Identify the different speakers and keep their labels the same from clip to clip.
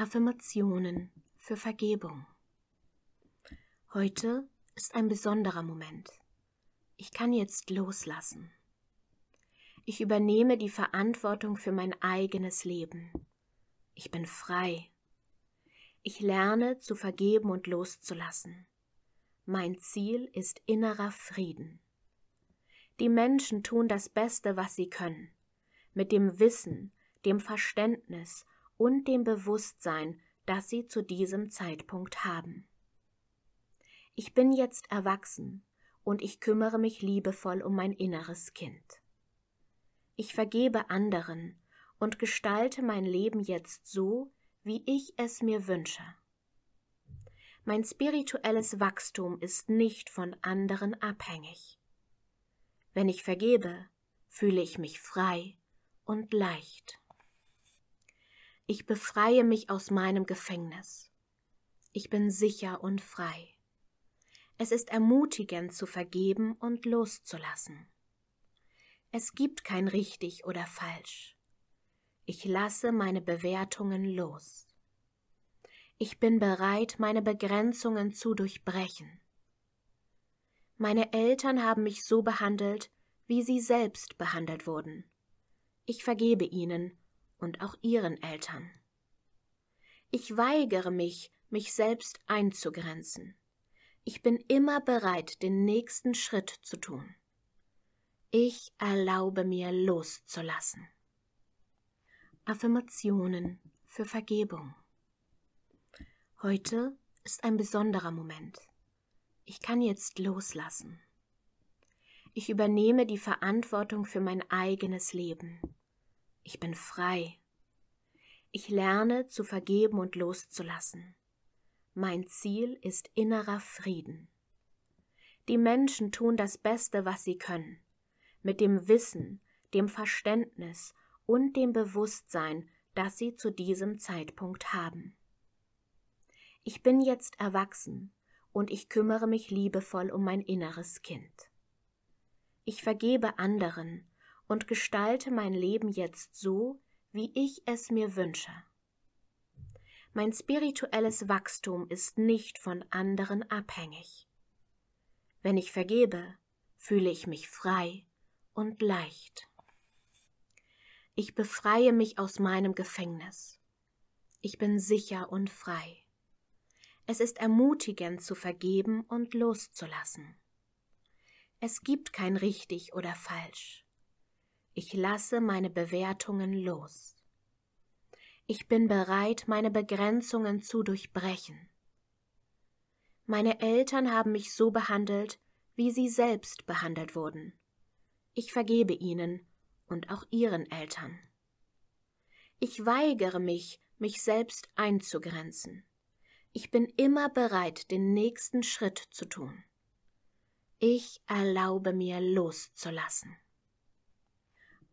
Speaker 1: Affirmationen für Vergebung. Heute ist ein besonderer Moment. Ich kann jetzt loslassen. Ich übernehme die Verantwortung für mein eigenes Leben. Ich bin frei. Ich lerne zu vergeben und loszulassen. Mein Ziel ist innerer Frieden. Die Menschen tun das Beste, was sie können, mit dem Wissen, dem Verständnis und dem Bewusstsein, das sie zu diesem Zeitpunkt haben. Ich bin jetzt erwachsen und ich kümmere mich liebevoll um mein inneres Kind. Ich vergebe anderen und gestalte mein Leben jetzt so, wie ich es mir wünsche. Mein spirituelles Wachstum ist nicht von anderen abhängig. Wenn ich vergebe, fühle ich mich frei und leicht. Ich befreie mich aus meinem Gefängnis. Ich bin sicher und frei. Es ist ermutigend zu vergeben und loszulassen. Es gibt kein richtig oder falsch. Ich lasse meine Bewertungen los. Ich bin bereit, meine Begrenzungen zu durchbrechen. Meine Eltern haben mich so behandelt, wie sie selbst behandelt wurden. Ich vergebe ihnen und auch ihren Eltern. Ich weigere mich, mich selbst einzugrenzen. Ich bin immer bereit, den nächsten Schritt zu tun. Ich erlaube mir loszulassen. Affirmationen für Vergebung. Heute ist ein besonderer Moment. Ich kann jetzt loslassen. Ich übernehme die Verantwortung für mein eigenes Leben. Ich bin frei. Ich lerne zu vergeben und loszulassen. Mein Ziel ist innerer Frieden. Die Menschen tun das Beste, was sie können, mit dem Wissen, dem Verständnis und dem Bewusstsein, das sie zu diesem Zeitpunkt haben. Ich bin jetzt erwachsen und ich kümmere mich liebevoll um mein inneres Kind. Ich vergebe anderen und gestalte mein Leben jetzt so, wie ich es mir wünsche. Mein spirituelles Wachstum ist nicht von anderen abhängig. Wenn ich vergebe, fühle ich mich frei und leicht. Ich befreie mich aus meinem Gefängnis. Ich bin sicher und frei. Es ist ermutigend zu vergeben und loszulassen. Es gibt kein richtig oder falsch. Ich lasse meine Bewertungen los. Ich bin bereit, meine Begrenzungen zu durchbrechen. Meine Eltern haben mich so behandelt, wie sie selbst behandelt wurden. Ich vergebe ihnen und auch ihren Eltern. Ich weigere mich, mich selbst einzugrenzen. Ich bin immer bereit, den nächsten Schritt zu tun. Ich erlaube mir loszulassen.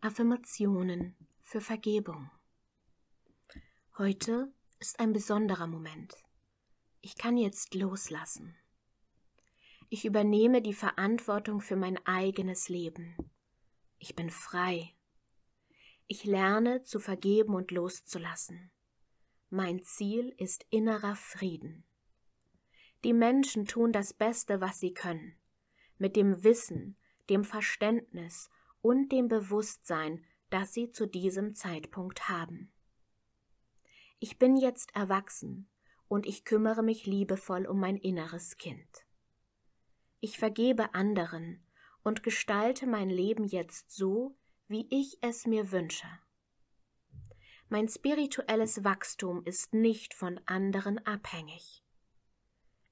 Speaker 1: Affirmationen für Vergebung. Heute ist ein besonderer Moment. Ich kann jetzt loslassen. Ich übernehme die Verantwortung für mein eigenes Leben. Ich bin frei. Ich lerne zu vergeben und loszulassen. Mein Ziel ist innerer Frieden. Die Menschen tun das Beste, was sie können, mit dem Wissen, dem Verständnis und dem Bewusstsein, das sie zu diesem Zeitpunkt haben. Ich bin jetzt erwachsen und ich kümmere mich liebevoll um mein inneres Kind. Ich vergebe anderen und gestalte mein Leben jetzt so, wie ich es mir wünsche. Mein spirituelles Wachstum ist nicht von anderen abhängig.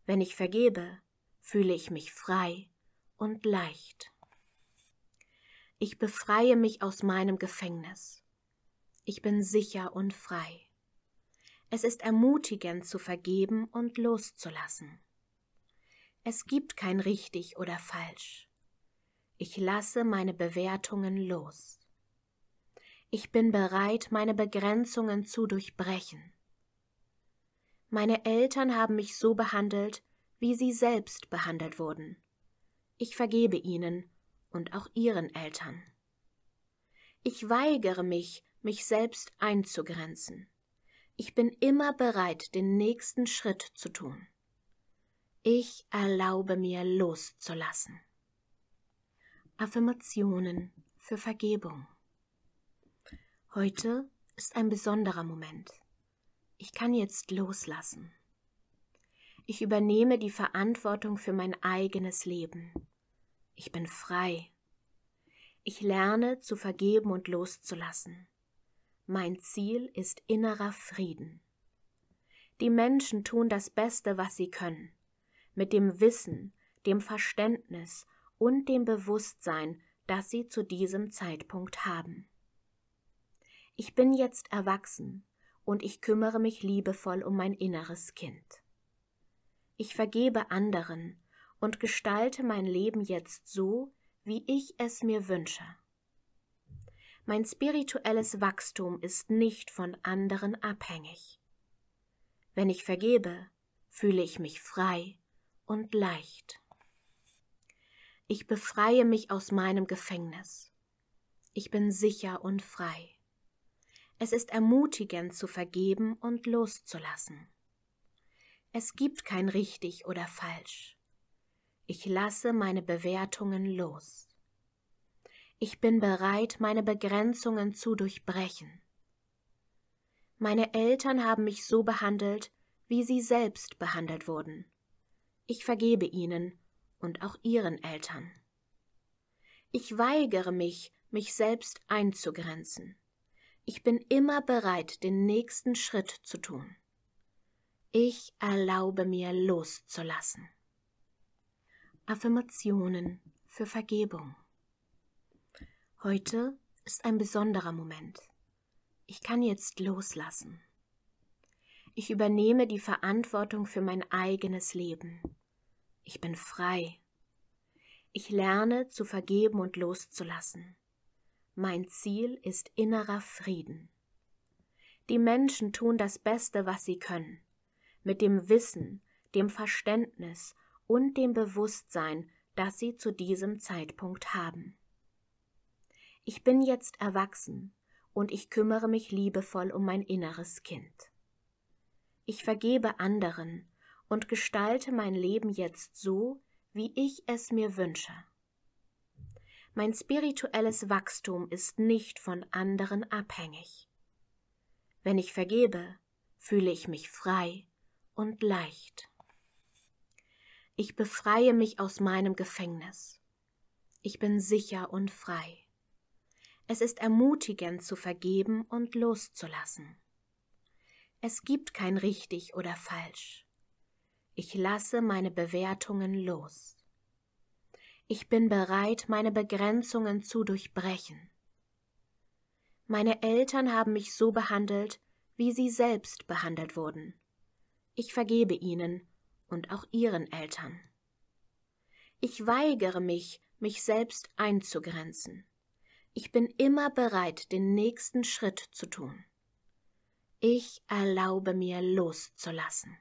Speaker 1: Wenn ich vergebe, fühle ich mich frei und leicht. Ich befreie mich aus meinem Gefängnis. Ich bin sicher und frei. Es ist ermutigend zu vergeben und loszulassen. Es gibt kein richtig oder falsch. Ich lasse meine Bewertungen los. Ich bin bereit, meine Begrenzungen zu durchbrechen. Meine Eltern haben mich so behandelt, wie sie selbst behandelt wurden. Ich vergebe ihnen und auch ihren Eltern. Ich weigere mich, mich selbst einzugrenzen. Ich bin immer bereit, den nächsten Schritt zu tun. Ich erlaube mir loszulassen. Affirmationen für Vergebung. Heute ist ein besonderer Moment. Ich kann jetzt loslassen. Ich übernehme die Verantwortung für mein eigenes Leben. Ich bin frei. Ich lerne zu vergeben und loszulassen. Mein Ziel ist innerer Frieden. Die Menschen tun das Beste, was sie können, mit dem Wissen, dem Verständnis und dem Bewusstsein, das sie zu diesem Zeitpunkt haben. Ich bin jetzt erwachsen und ich kümmere mich liebevoll um mein inneres Kind. Ich vergebe anderen und gestalte mein Leben jetzt so, wie ich es mir wünsche. Mein spirituelles Wachstum ist nicht von anderen abhängig. Wenn ich vergebe, fühle ich mich frei und leicht. Ich befreie mich aus meinem Gefängnis. Ich bin sicher und frei. Es ist ermutigend zu vergeben und loszulassen. Es gibt kein richtig oder falsch. Ich lasse meine Bewertungen los. Ich bin bereit, meine Begrenzungen zu durchbrechen. Meine Eltern haben mich so behandelt, wie sie selbst behandelt wurden. Ich vergebe ihnen und auch ihren Eltern. Ich weigere mich, mich selbst einzugrenzen. Ich bin immer bereit, den nächsten Schritt zu tun. Ich erlaube mir loszulassen. Affirmationen für Vergebung. Heute ist ein besonderer Moment. Ich kann jetzt loslassen. Ich übernehme die Verantwortung für mein eigenes Leben. Ich bin frei. Ich lerne zu vergeben und loszulassen. Mein Ziel ist innerer Frieden. Die Menschen tun das Beste, was sie können, mit dem Wissen, dem Verständnis und dem Bewusstsein, das sie zu diesem Zeitpunkt haben. Ich bin jetzt erwachsen und ich kümmere mich liebevoll um mein inneres Kind. Ich vergebe anderen und gestalte mein Leben jetzt so, wie ich es mir wünsche. Mein spirituelles Wachstum ist nicht von anderen abhängig. Wenn ich vergebe, fühle ich mich frei und leicht. Ich befreie mich aus meinem Gefängnis. Ich bin sicher und frei. Es ist ermutigend zu vergeben und loszulassen. Es gibt kein richtig oder falsch. Ich lasse meine Bewertungen los. Ich bin bereit, meine Begrenzungen zu durchbrechen. Meine Eltern haben mich so behandelt, wie sie selbst behandelt wurden. Ich vergebe ihnen und auch ihren Eltern. Ich weigere mich, mich selbst einzugrenzen. Ich bin immer bereit, den nächsten Schritt zu tun. Ich erlaube mir loszulassen.